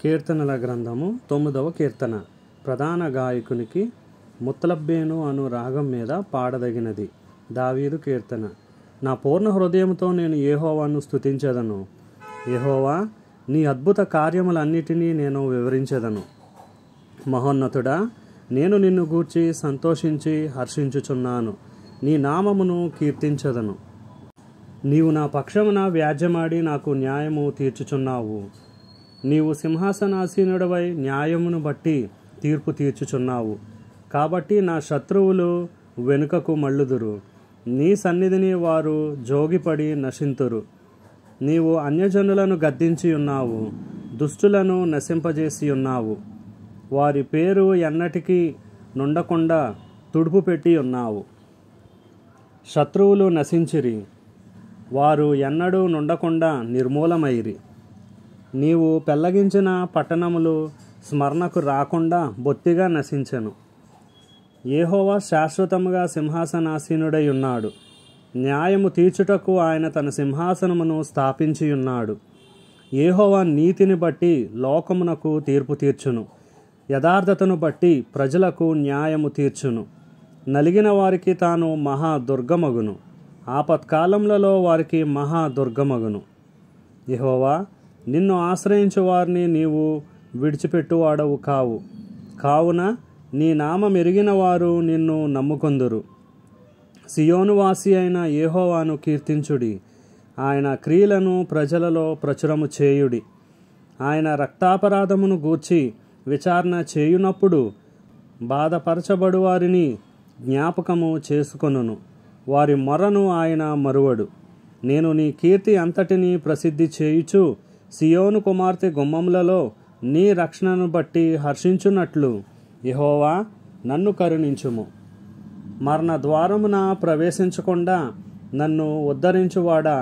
కీర్తనల గ్రంథము తొమ్మిదవ కీర్తన ప్రధాన గాయకునికి ముత్తలబ్బేను అను రాగం మీద పాడదగినది దావీదు కీర్తన నా పూర్ణ హృదయంతో నేను ఏహోవాను స్థుతించదను ఏహోవా నీ అద్భుత కార్యములన్నిటినీ నేను వివరించదను మహోన్నతుడా నేను నిన్ను గూర్చి సంతోషించి హర్షించుచున్నాను నీ నామమును కీర్తించదను నీవు నా పక్షమున వ్యాజ్యమాడి నాకు న్యాయము తీర్చుచున్నావు నీవు సింహాసనాసీనుడవై న్యాయమును బట్టి తీర్పు తీర్చుచున్నావు కాబట్టి నా శత్రువులు వెనుకకు మళ్ళుదురు నీ సన్నిధిని వారు జోగిపడి నశింతురు నీవు అన్యజనులను గద్దించి ఉన్నావు దుష్టులను నశింపజేసి ఉన్నావు వారి పేరు ఎన్నటికీ నుండకుండా తుడుపు పెట్టి ఉన్నావు శత్రువులు నశించిరి వారు ఎన్నడూ నుండకుండా నిర్మూలమైరి నీవు పెళ్ళగించిన పట్టణములు స్మరణకు రాకుండా బొత్తిగా నశించను ఏహోవా శాశ్వతముగా సింహాసనాసీనుడై ఉన్నాడు న్యాయము తీర్చుటకు ఆయన తన సింహాసనమును స్థాపించి ఉన్నాడు ఏహోవా నీతిని బట్టి లోకమునకు తీర్పు తీర్చును యథార్థతను బట్టి ప్రజలకు న్యాయము తీర్చును నలిగిన వారికి తాను మహా దుర్గమగును ఆపత్కాలములలో వారికి మహా దుర్గమగును యహోవా నిన్ను ఆశ్రయించే వారిని నీవు విడిచిపెట్టువాడవు కావు కావున నీ నామం ఎరిగిన వారు నిన్ను నమ్ముకొందురు సియోనువాసి అయిన ఏహోవాను కీర్తించుడి ఆయన క్రియలను ప్రజలలో ప్రచురము చేయుడి ఆయన రక్తాపరాధమును గూర్చి విచారణ చేయునప్పుడు బాధపరచబడు వారిని జ్ఞాపకము చేసుకొనును వారి మొరను ఆయన మరువడు నేను నీ కీర్తి అంతటినీ ప్రసిద్ధి చేయుచు సియోను కుమార్తె గుమ్మములలో నీ రక్షణను బట్టి హర్షించున్నట్లు యహోవా నన్ను కరుణించుము మరణ ద్వారమున ప్రవేశించకుండా నన్ను ఉద్ధరించువాడా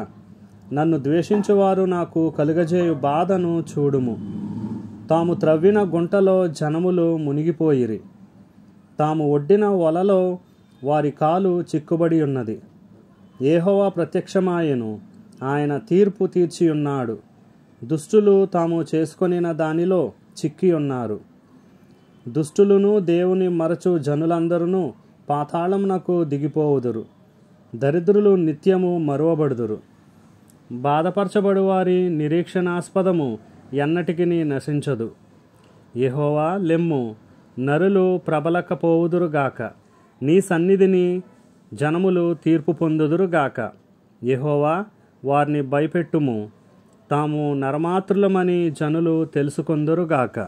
నన్ను ద్వేషించువారు నాకు కలుగజేయు బాధను చూడుము తాము త్రవ్విన గుంటలో జనములు మునిగిపోయిరి తాము ఒడ్డిన వలలో వారి కాలు చిక్కుబడి ఉన్నది ఏహోవా ప్రత్యక్షమాయను ఆయన తీర్పు తీర్చియున్నాడు దుష్టులు తాము చేసుకొనిన దానిలో చిక్కి ఉన్నారు దుష్టులను దేవుని మరచు జనులందరూ పాతాళమునకు దిగిపోవుదురు దరిద్రులు నిత్యము మరువబడుదురు బాధపరచబడు వారి నిరీక్షణాస్పదము ఎన్నటికి నశించదు ఎహోవా లెమ్ము నరులు ప్రబలకపోవుదురుగాక నీ సన్నిధిని జనములు తీర్పు పొందుదురుగాక ఎహోవా వారిని భయపెట్టుము తాము నరమాతృలమని జనులు తెలుసుకుందరుగాక